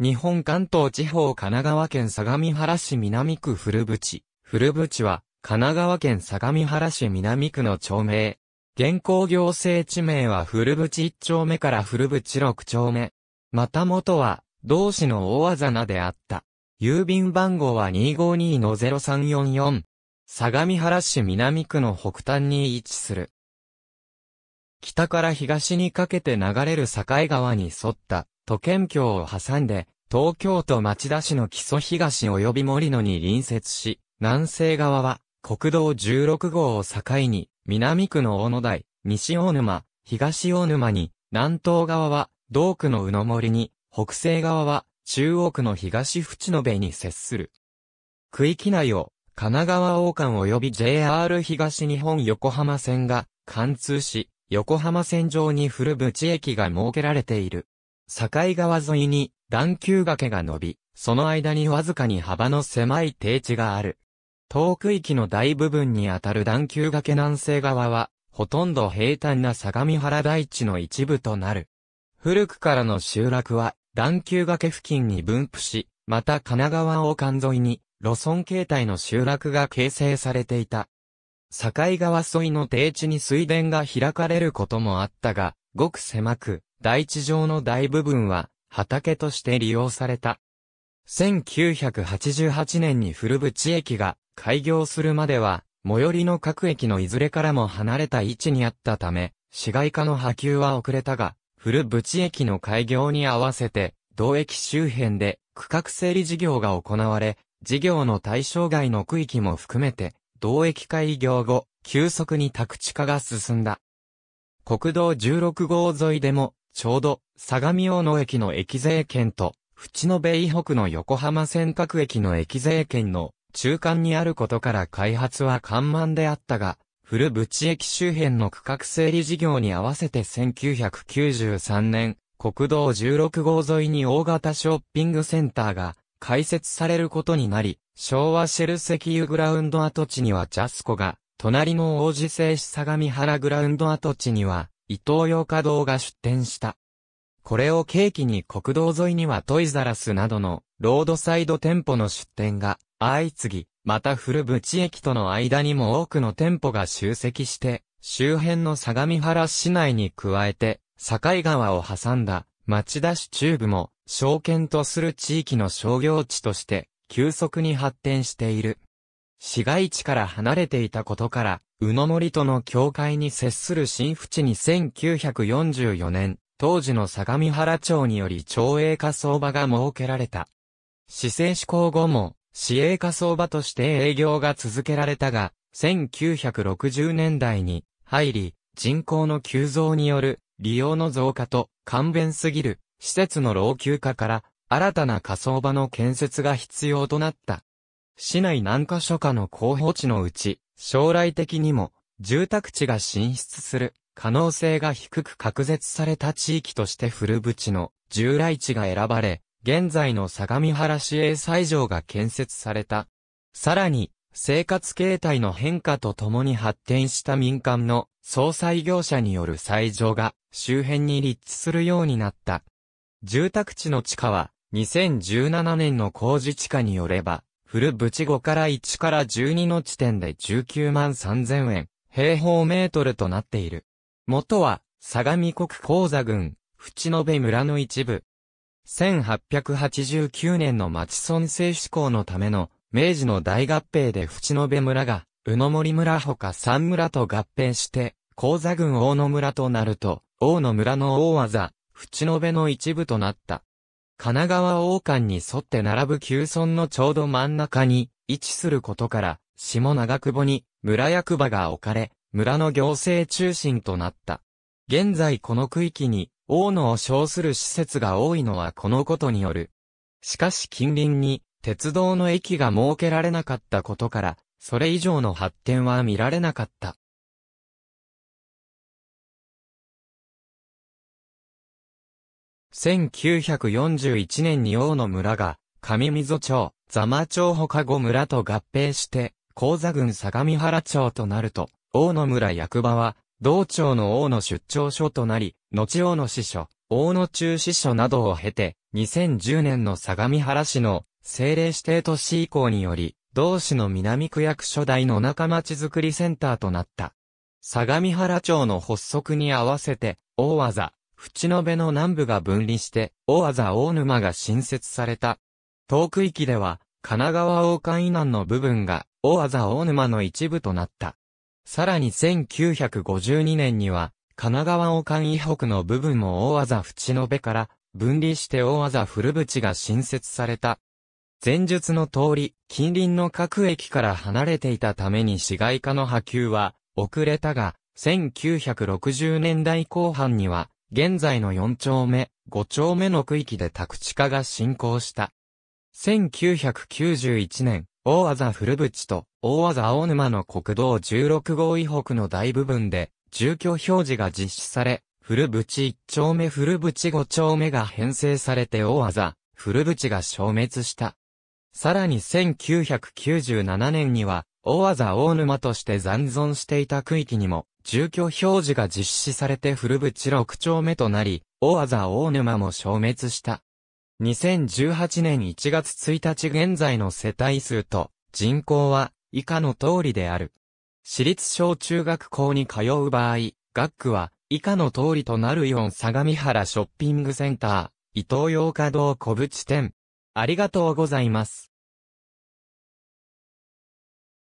日本関東地方神奈川県相模原市南区古淵。古淵は、神奈川県相模原市南区の町名。現行行政地名は古淵一丁目から古淵六丁目。また元は、同市の大技であった。郵便番号は252-0344。相模原市南区の北端に位置する。北から東にかけて流れる境川に沿った都県境を挟んで、東京都町田市の木曽東及び森野に隣接し、南西側は国道16号を境に、南区の大野台、西大沼、東大沼に、南東側は道区の宇野森に、北西側は中央区の東淵野に接する。区域内を神奈川王冠及び JR 東日本横浜線が貫通し、横浜線上に古淵駅が設けられている。境川沿いに段丘崖が伸び、その間にわずかに幅の狭い低地がある。遠く域の大部分にあたる段丘崖南西側は、ほとんど平坦な相模原大地の一部となる。古くからの集落は、段丘崖付近に分布し、また神奈川王冠沿いに、路村形態の集落が形成されていた。境川沿いの低地に水田が開かれることもあったが、ごく狭く、大地上の大部分は畑として利用された。1988年に古淵駅が開業するまでは、最寄りの各駅のいずれからも離れた位置にあったため、市街化の波及は遅れたが、古淵駅の開業に合わせて、同駅周辺で区画整理事業が行われ、事業の対象外の区域も含めて、同駅開業後、急速に宅地化が進んだ。国道16号沿いでも、ちょうど、相模大野駅の駅税圏と、淵野米以北の横浜尖閣駅の駅税圏の中間にあることから開発は緩慢であったが、古淵駅周辺の区画整理事業に合わせて1993年、国道16号沿いに大型ショッピングセンターが開設されることになり、昭和シェル石油グラウンド跡地にはジャスコが、隣の王子製紙相模原グラウンド跡地には、伊東洋華堂が出店した。これを契機に国道沿いにはトイザラスなどのロードサイド店舗の出店が相次ぎ、また古淵駅との間にも多くの店舗が集積して、周辺の相模原市内に加えて、境川を挟んだ町田市中部も、証券とする地域の商業地として、急速に発展している。市街地から離れていたことから、宇野森との境界に接する新淵に1944年、当時の相模原町により町営火葬場が設けられた。市政施行後も、市営火葬場として営業が続けられたが、1960年代に入り、人口の急増による利用の増加と簡便すぎる施設の老朽化から新たな火葬場の建設が必要となった。市内何箇所かの候補地のうち、将来的にも、住宅地が進出する可能性が低く隔絶された地域として古淵の従来地が選ばれ、現在の相模原市営斎場が建設された。さらに、生活形態の変化とともに発展した民間の総裁業者による斎場が周辺に立地するようになった。住宅地の地価は2017年の工事地価によればフルブチ5から1から12の地点で19万3000円、平方メートルとなっている。元は、相模国鉱座郡、淵延村の一部。1889年の町村制志向のための、明治の大合併で淵延村が、宇野森村ほか三村と合併して、鉱座郡大野村となると、大野村の大技、淵延の一部となった。神奈川王冠に沿って並ぶ旧村のちょうど真ん中に位置することから、下長久保に村役場が置かれ、村の行政中心となった。現在この区域に、大野を称する施設が多いのはこのことによる。しかし近隣に、鉄道の駅が設けられなかったことから、それ以上の発展は見られなかった。1941年に王の村が、上溝町、座間町他五村と合併して、高座郡相模原町となると、王の村役場は、同町の王の出張所となり、後王の支所、王の中支所などを経て、2010年の相模原市の政令指定都市移行により、同市の南区役所代の中町づくりセンターとなった。相模原町の発足に合わせて、大技、淵野辺の南部が分離して、大技大沼が新設された。遠く域では、神奈川王冠以南の部分が、大技大沼の一部となった。さらに1952年には、神奈川王冠以北の部分も大技淵野辺から、分離して大技古淵が新設された。前述の通り、近隣の各駅から離れていたために市街化の波及は、遅れたが、1960年代後半には、現在の4丁目、5丁目の区域で宅地化が進行した。1991年、大技古淵と大技青沼の国道16号以北の大部分で、住居表示が実施され、古淵1丁目古淵5丁目が編成されて大技、古淵が消滅した。さらに1997年には、大技大沼として残存していた区域にも、住居表示が実施されて古淵6丁目となり、大技大沼も消滅した。2018年1月1日現在の世帯数と人口は以下の通りである。私立小中学校に通う場合、学区は以下の通りとなる4相模原ショッピングセンター、伊東洋華堂小淵店。ありがとうございます。